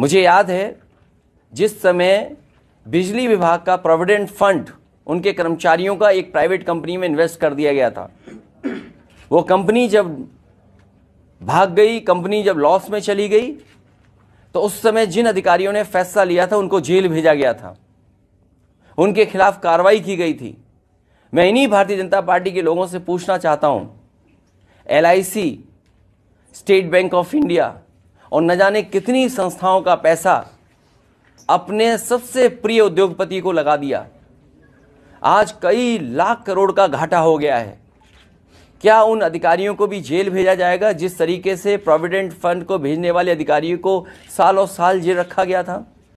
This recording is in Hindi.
मुझे याद है जिस समय बिजली विभाग का प्रोविडेंट फंड उनके कर्मचारियों का एक प्राइवेट कंपनी में इन्वेस्ट कर दिया गया था वो कंपनी जब भाग गई कंपनी जब लॉस में चली गई तो उस समय जिन अधिकारियों ने फैसला लिया था उनको जेल भेजा गया था उनके खिलाफ कार्रवाई की गई थी मैं इन्हीं भारतीय जनता पार्टी के लोगों से पूछना चाहता हूं एल स्टेट बैंक ऑफ इंडिया और न जाने कितनी संस्थाओं का पैसा अपने सबसे प्रिय उद्योगपति को लगा दिया आज कई लाख करोड़ का घाटा हो गया है क्या उन अधिकारियों को भी जेल भेजा जाएगा जिस तरीके से प्रोविडेंट फंड को भेजने वाले अधिकारियों को सालों साल जेल रखा गया था